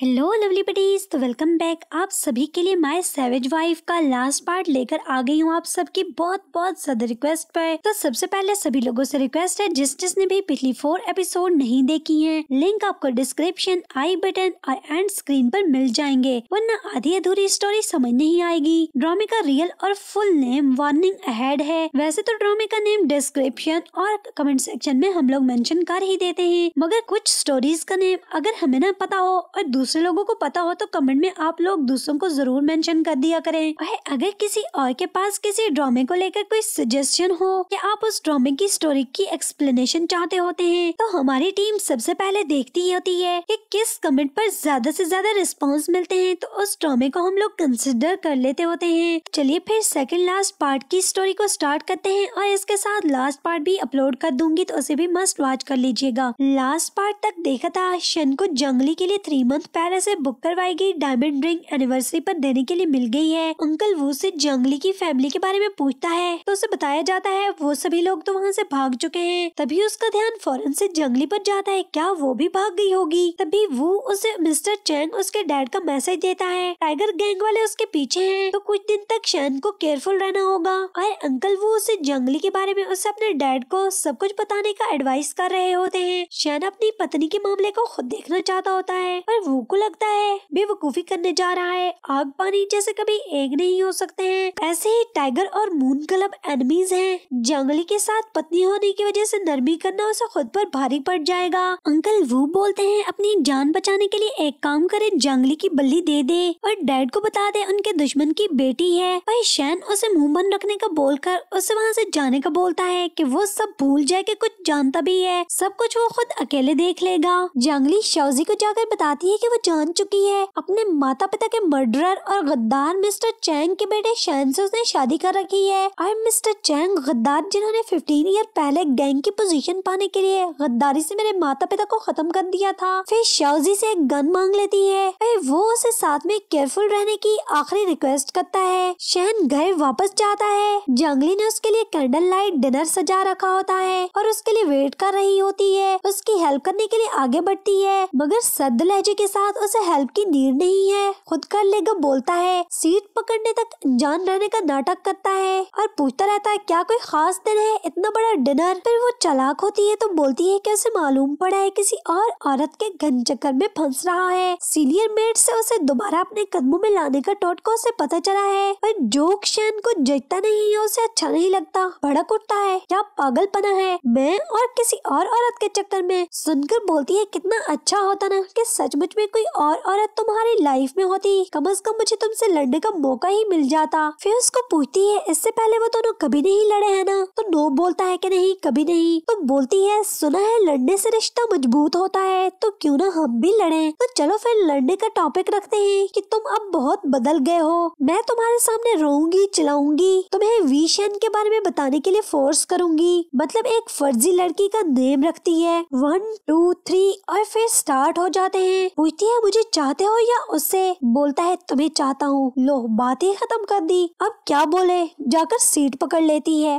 hello lovely buddies तो welcome back आप सभी के लिए माय सेवेज वाइफ का लास्ट पार्ट लेकर आ गई हूँ आप सबकी बहुत बहुत ज्यादा रिक्वेस्ट पर तो सबसे पहले सभी लोगों से रिक्वेस्ट है जिस जिसने भी पिछली फोर एपिसोड नहीं देखी है लिंक आपको डिस्क्रिप्शन आई बटन और एंड स्क्रीन पर मिल जाएंगे वरना आधी अधूरी स्टोरी समझ नहीं आएगी ड्रामे का रियल और फुल नेम वार्निंग अहेड है वैसे तो ड्रामे का नेम डिस्क्रिप्शन और कमेंट सेक्शन में हम लोग मैंशन कर ही देते हैं मगर कुछ स्टोरीज का नेम अगर हमें न पता हो और दूसरे लोगों को पता हो तो कमेंट में आप लोग दूसरों को जरूर मेंशन कर दिया करें और अगर किसी और के पास किसी ड्रामे को लेकर कोई सजेशन हो या आप उस ड्रामे की स्टोरी की एक्सप्लेनेशन चाहते होते हैं तो हमारी टीम सबसे पहले देखती होती है कि किस कमेंट पर ज्यादा से ज्यादा रिस्पॉन्स मिलते हैं तो उस ड्रामे को हम लोग कंसिडर कर लेते होते हैं तो चलिए फिर सेकेंड लास्ट पार्ट की स्टोरी को स्टार्ट करते हैं और इसके साथ लास्ट पार्ट भी अपलोड कर दूंगी तो उसे भी मस्ट वॉच कर लीजिएगा लास्ट पार्ट तक देखा था शन को जंगली के लिए थ्री मंथ पहले से बुक करवाई गई डायमंड रिंग एनिवर्सरी पर देने के लिए मिल गई है अंकल वो से जंगली की फैमिली के बारे में पूछता है तो उसे बताया जाता है वो सभी लोग तो वहाँ ऐसी भाग चुके हैं तभी उसका ध्यान फौरन ऐसी जंगली आरोप जाता है क्या वो भी भाग गई होगी तभी वो उसे मिस्टर चैंग उसके डैड का मैसेज देता है टाइगर गैंग वाले उसके पीछे है तो कुछ दिन तक शैन को केयरफुल रहना होगा और अंकल वो उसे जंगली के बारे में उसे अपने डैड को सब कुछ बताने का एडवाइस कर रहे होते हैं शैन अपनी पत्नी के मामले को खुद देखना चाहता होता है पर वो को लगता है बेवकूफी करने जा रहा है आग पानी जैसे कभी एक नहीं हो सकते हैं ऐसे ही टाइगर और मून क्लब एनिमीज हैं जंगली के साथ पत्नी होने की वजह से नरमी करना उसे खुद पर भारी पड़ जाएगा अंकल वो बोलते हैं अपनी जान बचाने के लिए एक काम करे जंगली की बल्ली दे दे और डैड को बता दे उनके दुश्मन की बेटी है वही शैन उसे मुंह बंद रखने का बोलकर उसे वहाँ से जाने का बोलता है कि वो सब भूल जाए कि कुछ जानता भी है सब कुछ वो खुद अकेले देख लेगा जंगली शौजी को जाकर बताती है कि वो जान चुकी है अपने माता पिता के मर्डरर और गद्दार मिस्टर चैंग के बेटे शैनसो ने शादी कर रखी है और मिस्टर चैंग गद्दार जिन्होंने 15 ईयर पहले गैंग की पोजीशन पाने के लिए गद्दारी से मेरे माता पिता को खत्म कर दिया था फिर शाउजी से एक गन मांग लेती है वो उसे साथ में केयरफुल रहने की आखिरी रिक्वेस्ट करता है शहन घर वापस जाता है जंगली ने उसके लिए कैंडल लाइट डिनर सजा रखा होता है और उसके लिए वेट कर रही होती है उसकी हेल्प करने के लिए आगे बढ़ती है मगर सद लहजे के साथ साथ उसे हेल्प की नीड नहीं है खुद कर लेगा बोलता है सीट पकड़ने तक अनजान रहने का नाटक करता है और पूछता रहता है क्या कोई खास दिन है इतना बड़ा डिनर फिर वो चलाक होती है तो बोलती है की उसे मालूम पड़ा है किसी और औरत के घन चक्कर में फंस रहा है सीनियर मेड से उसे दोबारा अपने कदमों में लाने का टोटका उसे पता चला है पर जोक शैन को जगता नहीं है उसे अच्छा नहीं लगता भड़क उठता है क्या पना है मैं और किसी और औरत के चक्कर में सुनकर बोलती है कितना अच्छा होता ना कि सचमुच में कोई और औरत तुम्हारी लाइफ में होती कम अज कम मुझे तुमसे लड़ने का मौका ही मिल जाता फिर उसको पूछती है इससे पहले वो दोनों कभी नहीं लड़े है ना तो नो बोलता है की नहीं कभी नहीं तो बोलती है सुना है लड़ने से रिश्ता मजबूत होता है तो क्यों ना हम भी लड़े तो चलो फिर लड़ने का टॉपिक रखते है की तुम अब बहुत बदल गए हो मैं तुम्हारे सामने रोऊंगी चलाऊंगी तुम्हें विशन के बारे में बताने के लिए फोर्स करूंगी मतलब एक फर्जी लड़की का नेम रखती है वन टू थ्री और फिर स्टार्ट हो जाते हैं पूछती है मुझे चाहते हो या उससे बोलता है तुम्हें चाहता हूँ लो बात ही खत्म कर दी अब क्या बोले जाकर सीट पकड़ लेती है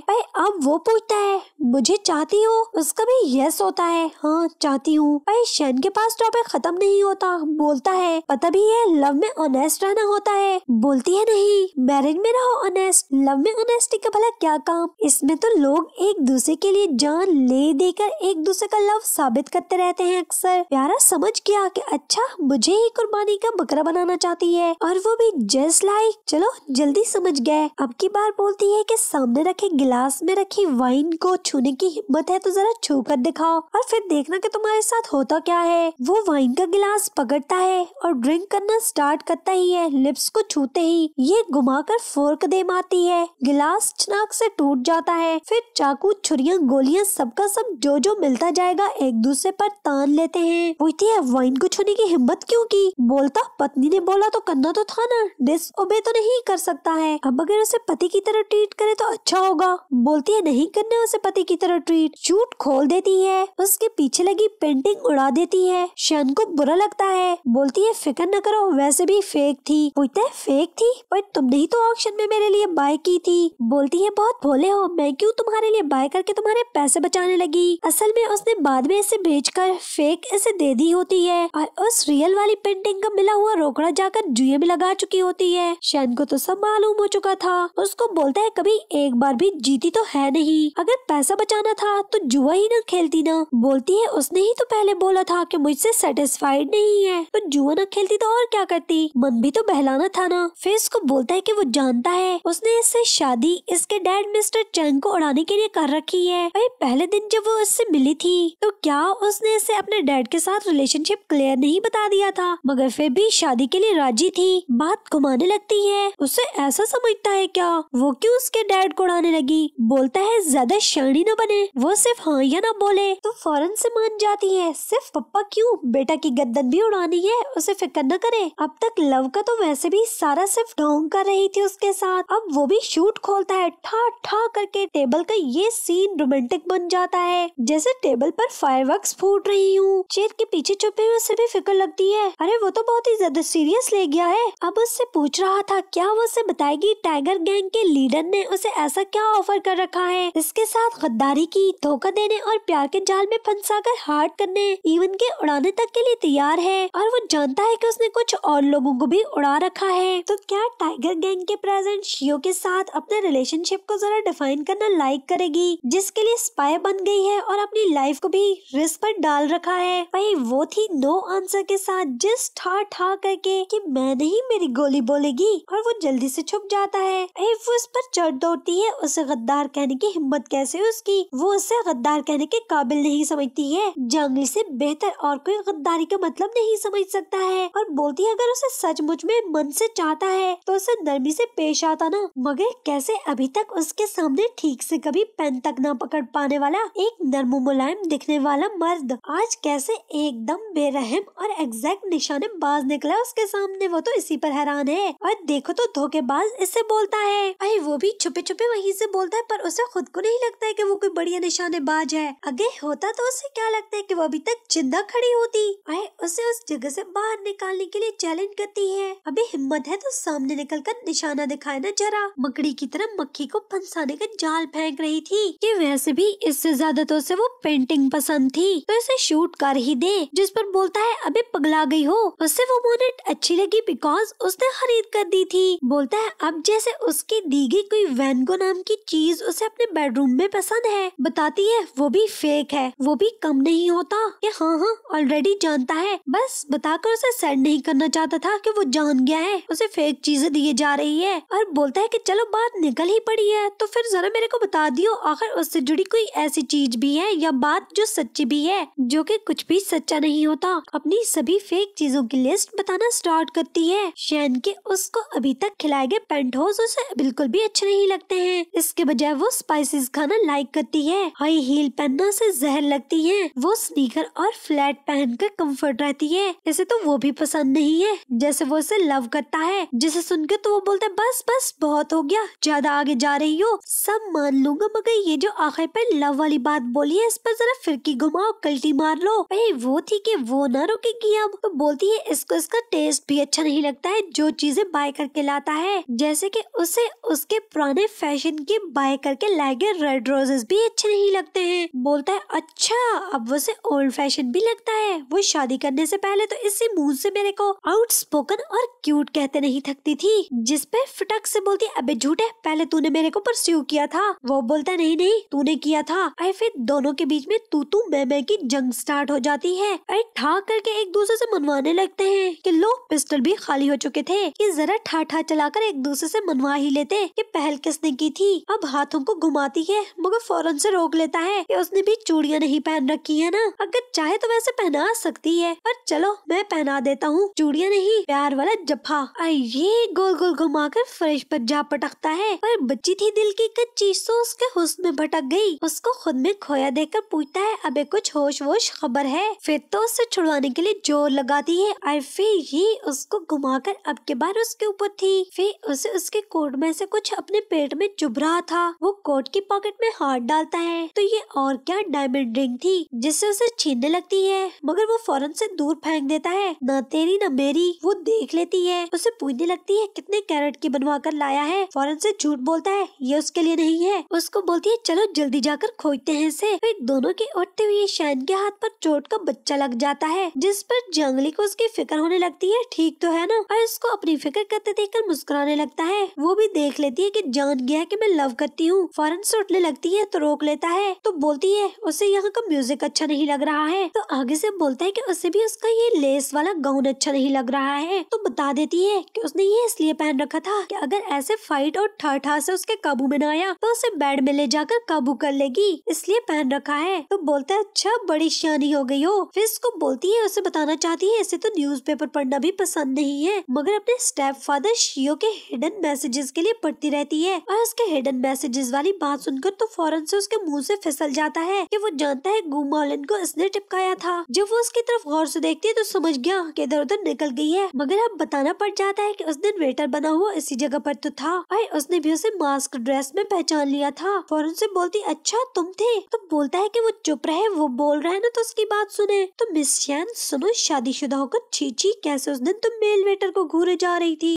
अब वो पूछता है मुझे चाहती हो उसका भी यस होता है हाँ चाहती हूँ भाई शैन के पास टॉपिक तो खत्म नहीं होता बोलता है पता भी है लव में ऑनेस्ट रहना होता है बोलती है नहीं मैरिज में रहो ऑनेस्ट लव में ऑनेस्टी का भला क्या काम इसमें तो लोग एक दूसरे के लिए जान ले देकर एक दूसरे का लव साबित करते रहते हैं अक्सर प्यारा समझ गया कि अच्छा मुझे ही कुर्बानी का बकरा बनाना चाहती है और वो भी जस्ट लाइक चलो जल्दी समझ गए अब की बार बोलती है कि सामने रखे गिलास में रखी वाइन को छूने की हिम्मत है तो जरा छू कर दिखाओ और फिर देखना कि तुम्हारे साथ होता क्या है वो वाइन का गिलास पकड़ता है और ड्रिंक करना स्टार्ट करता ही है लिप्स को छूता जानते ही ये घुमाकर फोर्क दे मारती है गिलास चनाक से टूट जाता है फिर चाकू छुरियां गोलियां सबका सब जो जो मिलता जाएगा एक दूसरे पर तान लेते हैं पूछती है वाइन को छूने की हिम्मत क्यों की बोलता पत्नी ने बोला तो करना तो था ना डिस ओबे तो नहीं कर सकता है अब अगर उसे पति की तरह ट्रीट करे तो अच्छा होगा बोलती है नहीं करने उसे पति की तरह ट्रीट चूट खोल देती है उसके पीछे लगी पेंटिंग उड़ा देती है शन को बुरा लगता है बोलती है फिक्र न करो वैसे भी फेक थी पूछते फेक बाइक थी पर तुमने ही तो ऑक्शन में मेरे लिए बाय की थी बोलती है बहुत भोले हो मैं क्यों तुम्हारे लिए बाय करके तुम्हारे पैसे बचाने लगी असल में उसने बाद में इसे भेज कर फेक इसे दे दी होती है और उस रियल वाली पेंटिंग का मिला हुआ रोकड़ा जाकर जुए में लगा चुकी होती है शैन को तो सब मालूम हो चुका था उसको बोलता है कभी एक बार भी जीती तो है नहीं अगर पैसा बचाना था तो जुआ ही ना खेलती ना बोलती है उसने ही तो पहले बोला था कि मुझसे सेटिस्फाइड नहीं है तो जुआ ना खेलती तो और क्या करती मन भी तो बहलाना था ना फेस को बोलता है कि वो जानता है उसने इससे शादी इसके डैड मिस्टर चंग को उड़ाने के लिए कर रखी है वही पहले दिन जब वो इससे मिली थी तो क्या उसने इसे अपने डैड के साथ रिलेशनशिप क्लियर नहीं बता दिया था मगर फिर भी शादी के लिए राजी थी बात घुमाने लगती है उसे ऐसा समझता है क्या वो क्यों उसके डैड को उड़ाने लगी बोलता है ज्यादा शर्णी न बने वो सिर्फ हाँ या ना बोले तो फौरन से मान जाती है सिर्फ पप्पा क्यों बेटा की गद्दन भी उड़ानी है उसे फिक्र न करे अब तक लव का तो वैसे भी सारा मैं सिर्फ ढोंग कर रही थी उसके साथ अब वो भी शूट खोलता है ठा ठा करके टेबल का ये सीन रोमांटिक बन जाता है जैसे टेबल पर फायर फूट रही हूँ चेयर के पीछे छुपे हुए उसे भी फिक्र लगती है अरे वो तो बहुत ही ज्यादा सीरियस ले गया है अब उससे पूछ रहा था क्या वो उसे बताएगी टाइगर गैंग के लीडर ने उसे ऐसा क्या ऑफर कर रखा है इसके साथ गद्दारी की धोखा देने और प्यार के जाल में फंसा कर हार्ट करने इवन के उड़ाने तक के लिए तैयार है और वो जानता है की उसने कुछ और लोगों को भी उड़ा रखा है तो तो क्या टाइगर गैंग के प्रेजेंट शियो के साथ अपने रिलेशनशिप को जरा डिफाइन करना लाइक करेगी जिसके लिए स्पाई बन गई है और अपनी लाइफ को भी रिस्क पर डाल रखा है वही वो थी नो आंसर के साथ जिस ठा ठा करके कि मैं नहीं मेरी गोली बोलेगी और वो जल्दी से छुप जाता है वो उस पर चढ़ दौड़ती है उसे गद्दार कहने की हिम्मत कैसे उसकी वो उसे गद्दार कहने के काबिल नहीं समझती है जंगली से बेहतर और कोई गद्दारी का मतलब नहीं समझ सकता है और बोलती है अगर उसे सचमुच में मन से चाहता आता है तो उसे नरमी से पेश आता ना मगर कैसे अभी तक उसके सामने ठीक से कभी पेन तक ना पकड़ पाने वाला एक नर्म मुलायम दिखने वाला मर्द आज कैसे एकदम बेरहम और एग्जैक्ट निशाने बाज निकला उसके सामने वो तो इसी पर हैरान है और देखो तो धोखेबाज इससे बोलता है अरे वो भी छुपे छुपे वही से बोलता है पर उसे खुद को नहीं लगता है की वो कोई बढ़िया निशाने बाज है अगे होता तो उसे क्या लगता है की वो अभी तक जिंदा खड़ी होती अरे उसे उस जगह ऐसी बाहर निकालने के लिए चैलेंज करती है अभी हिम्मत है तो सामने निकलकर निशाना दिखाया ना जरा मकड़ी की तरह मक्खी को फंसाने का जाल फेंक रही थी ये वैसे भी इससे ज्यादा तो उसे वो पेंटिंग पसंद थी तो इसे शूट कर ही दे जिस पर बोलता है अभी पगला गई हो उससे वो मोनेट अच्छी लगी बिकॉज उसने खरीद कर दी थी बोलता है अब जैसे उसकी दी गई कोई वैनगो नाम की चीज उसे अपने बेडरूम में पसंद है बताती है वो भी फेक है वो भी कम नहीं होता ये हाँ हाँ ऑलरेडी जानता है बस बताकर उसे सैड नहीं करना चाहता था कि वो जान गया है उसे फेक फेक चीजें दिए जा रही है और बोलता है कि चलो बात निकल ही पड़ी है तो फिर जरा मेरे को बता दियो आखिर उससे जुड़ी कोई ऐसी चीज भी है या बात जो सच्ची भी है जो कि कुछ भी सच्चा नहीं होता अपनी सभी फेक चीजों की लिस्ट बताना स्टार्ट करती है शैन के उसको अभी तक खिलाए गए पेंट हाउस उसे बिल्कुल भी अच्छे नहीं लगते है इसके बजाय वो स्पाइसिस खाना लाइक करती है हाई हील पहनना से जहर लगती है वो स्नीकर और फ्लैट पहन कर कम्फर्ट रहती है इसे तो वो भी पसंद नहीं है जैसे वो उसे लव करता है है जिसे सुनकर तो वो बोलता है बस बस बहुत हो गया ज्यादा आगे जा रही हो सब मान लूंगा मगर ये जो आखिर पर लव वाली बात बोली है इस पर जरा फिरकी घुमाओ कल्टी मार लो भाई वो थी कि वो ना रुकेगी अब तो बोलती है इसको इसका टेस्ट भी अच्छा नहीं लगता है जो चीजें बाय करके लाता है जैसे कि उसे उसके पुराने फैशन के बाय करके लाए गए रेड रोजेस भी अच्छे नहीं लगते हैं बोलता है अच्छा अब उसे ओल्ड फैशन भी लगता है वो शादी करने से पहले तो इसी मुंह से मेरे को आउट स्पोकन और क्यूट कहते नहीं नहीं थकती थी जिसपे फिटक से बोलती अबे झूठे पहले तूने मेरे को परस्यू किया था वो बोलता नहीं नहीं तूने किया था अरे फिर दोनों के बीच में तू तू मैं मैं की जंग स्टार्ट हो जाती है अरे ठा करके एक दूसरे से मनवाने लगते हैं कि लो पिस्टल भी खाली हो चुके थे कि जरा ठा ठा कर एक दूसरे से मनवा ही लेते कि पहल किसने की थी अब हाथों को घुमाती है मगर फौरन से रोक लेता है कि उसने भी चूड़िया नहीं पहन रखी है ना अगर चाहे तो वैसे पहना सकती है पर चलो मैं पहना देता हूँ चूड़िया नहीं प्यार वाला जफा आई ये गोल गोल घुमाकर फ्रिज पर जा पटकता है पर बच्ची थी दिल की कच्ची सो उसके हुस्न में भटक गई उसको खुद में खोया देकर पूछता है अबे कुछ होश वोश खबर है फिर तो उसे छुड़वाने के लिए जोर लगाती है और फिर ये उसको घुमाकर अब के बार उसके ऊपर थी फिर उसे उसके कोट में से कुछ अपने पेट में चुभ रहा था वो कोट की पॉकेट में हाथ डालता है तो ये और क्या डायमंड रिंग थी जिससे उसे छीनने लगती है मगर वो फौरन से दूर फेंक देता है न तेरी न मेरी वो देख लेती है उसे पूछ मुझे लगती है कितने कैरेट की बनवा कर लाया है फौरन से झूठ बोलता है ये उसके लिए नहीं है उसको बोलती है चलो जल्दी जाकर खोजते हैं इसे फिर दोनों के उठते हुए शैन के हाथ पर चोट का बच्चा लग जाता है जिस पर जंगली को उसकी फिक्र होने लगती है ठीक तो है ना और इसको अपनी फिक्र करते देख कर मुस्कुराने लगता है वो भी देख लेती है की जान गया है की मैं लव करती हूँ फौरन से उठने लगती है तो रोक लेता है तो बोलती है उसे यहाँ का म्यूजिक अच्छा नहीं लग रहा है तो आगे से बोलता है की उसे भी उसका ये लेस वाला गाउन अच्छा नहीं लग रहा है तो बता देती है कि उसने ये इसलिए पहन रखा था कि अगर ऐसे फाइट और ठाठा से उसके काबू में न आया तो उसे बेड में ले जाकर काबू कर लेगी इसलिए पहन रखा है तो बोलता है अच्छा बड़ी शानी हो गई हो फिर उसको बोलती है उसे बताना चाहती है इसे तो पेपर पढ़ना भी पसंद नहीं है मगर अपने स्टेप फादर शियो के हिडन मैसेजेस के लिए पढ़ती रहती है और उसके हिडन मैसेजेस वाली बात सुनकर तो फौरन से उसके मुंह से फिसल जाता है कि वो जानता है गुमालन को इसने टिपकाया था जब वो उसकी तरफ गौर से देखती है तो समझ गया कि इधर उधर निकल गई है मगर अब बताना पड़ जाता है कि उस दिन वेटर बना हुआ इसी जगह पर तो था भाई उसने भी उसे मास्क ड्रेस में पहचान लिया था फौरन से बोलती अच्छा तुम थे तो बोलता है कि वो चुप रहे वो बोल रहे है ना तो उसकी बात सुने तो मिस चैन सुनो शादीशुदा होकर छी छी कैसे उस दिन तुम मेल वेटर को घूरे जा रही थी